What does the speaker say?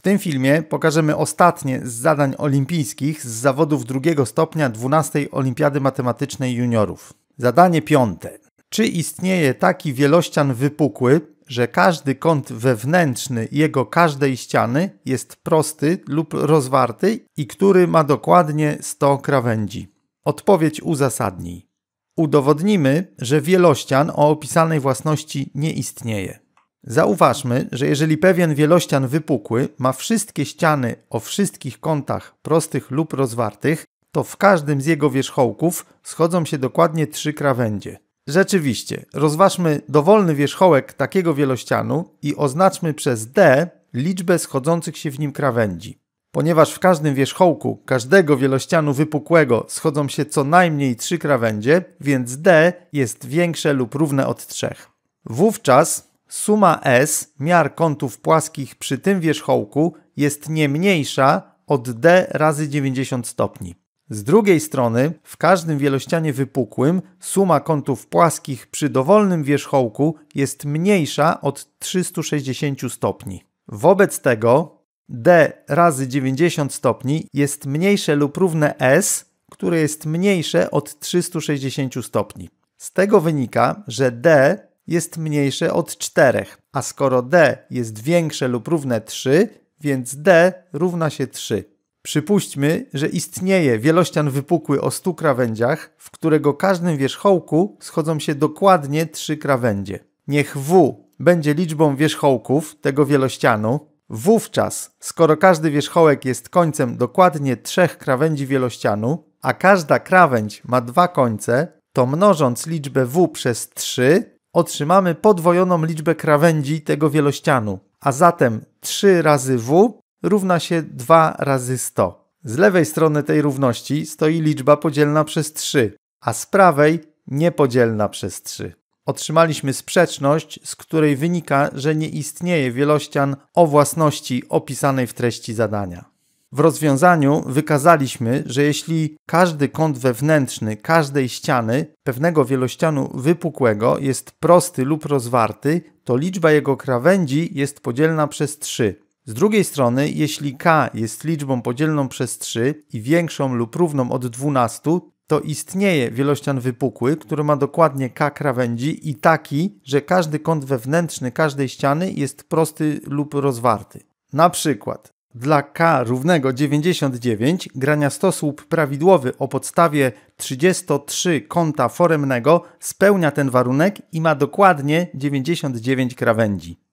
W tym filmie pokażemy ostatnie z zadań olimpijskich z zawodów drugiego stopnia 12 Olimpiady Matematycznej Juniorów. Zadanie piąte. Czy istnieje taki wielościan wypukły, że każdy kąt wewnętrzny jego każdej ściany jest prosty lub rozwarty i który ma dokładnie 100 krawędzi? Odpowiedź uzasadnij. Udowodnimy, że wielościan o opisanej własności nie istnieje. Zauważmy, że jeżeli pewien wielościan wypukły ma wszystkie ściany o wszystkich kątach prostych lub rozwartych, to w każdym z jego wierzchołków schodzą się dokładnie trzy krawędzie. Rzeczywiście, rozważmy dowolny wierzchołek takiego wielościanu i oznaczmy przez D liczbę schodzących się w nim krawędzi. Ponieważ w każdym wierzchołku każdego wielościanu wypukłego schodzą się co najmniej trzy krawędzie, więc D jest większe lub równe od trzech. Wówczas suma S miar kątów płaskich przy tym wierzchołku jest nie mniejsza od d razy 90 stopni. Z drugiej strony, w każdym wielościanie wypukłym suma kątów płaskich przy dowolnym wierzchołku jest mniejsza od 360 stopni. Wobec tego d razy 90 stopni jest mniejsze lub równe s, które jest mniejsze od 360 stopni. Z tego wynika, że d jest mniejsze od 4, a skoro d jest większe lub równe 3, więc d równa się 3. Przypuśćmy, że istnieje wielościan wypukły o 100 krawędziach, w którego każdym wierzchołku schodzą się dokładnie 3 krawędzie. Niech w będzie liczbą wierzchołków tego wielościanu, wówczas, skoro każdy wierzchołek jest końcem dokładnie trzech krawędzi wielościanu, a każda krawędź ma dwa końce, to mnożąc liczbę w przez 3, otrzymamy podwojoną liczbę krawędzi tego wielościanu, a zatem 3 razy w równa się 2 razy 100. Z lewej strony tej równości stoi liczba podzielna przez 3, a z prawej niepodzielna przez 3. Otrzymaliśmy sprzeczność, z której wynika, że nie istnieje wielościan o własności opisanej w treści zadania. W rozwiązaniu wykazaliśmy, że jeśli każdy kąt wewnętrzny każdej ściany pewnego wielościanu wypukłego jest prosty lub rozwarty, to liczba jego krawędzi jest podzielna przez 3. Z drugiej strony, jeśli k jest liczbą podzielną przez 3 i większą lub równą od 12, to istnieje wielościan wypukły, który ma dokładnie k krawędzi i taki, że każdy kąt wewnętrzny każdej ściany jest prosty lub rozwarty. Na przykład dla k równego 99 grania stosłup prawidłowy o podstawie 33 kąta foremnego spełnia ten warunek i ma dokładnie 99 krawędzi.